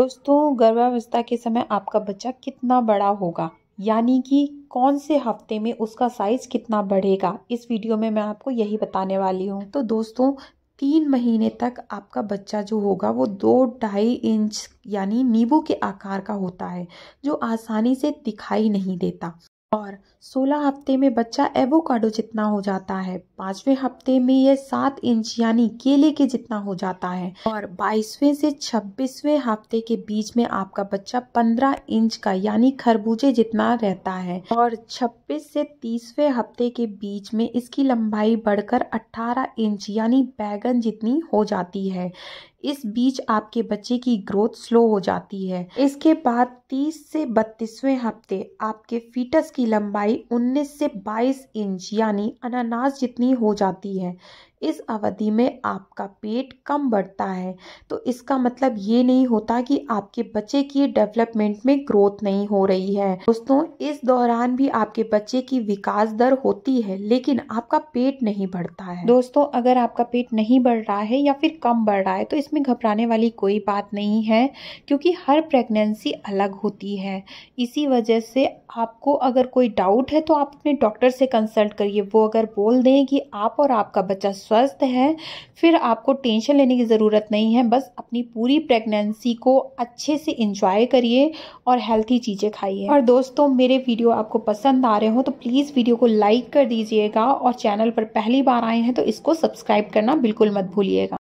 दोस्तों गर्भावस्था के समय आपका बच्चा कितना बड़ा होगा यानी कि कौन से हफ्ते में उसका साइज कितना बढ़ेगा इस वीडियो में मैं आपको यही बताने वाली हूँ तो दोस्तों तीन महीने तक आपका बच्चा जो होगा वो दो ढाई इंच यानी नींबू के आकार का होता है जो आसानी से दिखाई नहीं देता और सोलह हफ्ते में बच्चा एवोकाडो जितना हो जाता है पांचवे हफ्ते में यह सात इंच यानी केले के जितना हो जाता है और बाईसवें से 26वें हफ्ते के बीच में आपका बच्चा पंद्रह इंच का यानी खरबूजे जितना रहता है और छब्बीस से 30वें हफ्ते के बीच में इसकी लंबाई बढ़कर अट्ठारह इंच यानी बैगन जितनी हो जाती है इस बीच आपके बच्चे की ग्रोथ स्लो हो जाती है इसके बाद तीस से बत्तीसवें हफ्ते आपके फीटस की लंबाई 19 से 22 इंच यानी अनानास जितनी हो जाती है इस अवधि में आपका पेट कम बढ़ता है तो इसका मतलब ये नहीं होता कि आपके बच्चे की डेवलपमेंट में ग्रोथ नहीं हो रही है दोस्तों इस दौरान भी आपके बच्चे की विकास दर होती है लेकिन आपका पेट नहीं बढ़ता है दोस्तों अगर आपका पेट नहीं बढ़ रहा है या फिर कम बढ़ रहा है तो इसमें घबराने वाली कोई बात नहीं है क्योंकि हर प्रेगनेंसी अलग होती है इसी वजह से आपको अगर कोई डाउट है तो आप अपने डॉक्टर से कंसल्ट करिए वो अगर बोल दें कि आप और आपका बच्चा स्वस्थ है फिर आपको टेंशन लेने की ज़रूरत नहीं है बस अपनी पूरी प्रेगनेंसी को अच्छे से इंजॉय करिए और हेल्थी चीज़ें खाइए और दोस्तों मेरे वीडियो आपको पसंद आ रहे हो तो प्लीज़ वीडियो को लाइक कर दीजिएगा और चैनल पर पहली बार आए हैं तो इसको सब्सक्राइब करना बिल्कुल मत भूलिएगा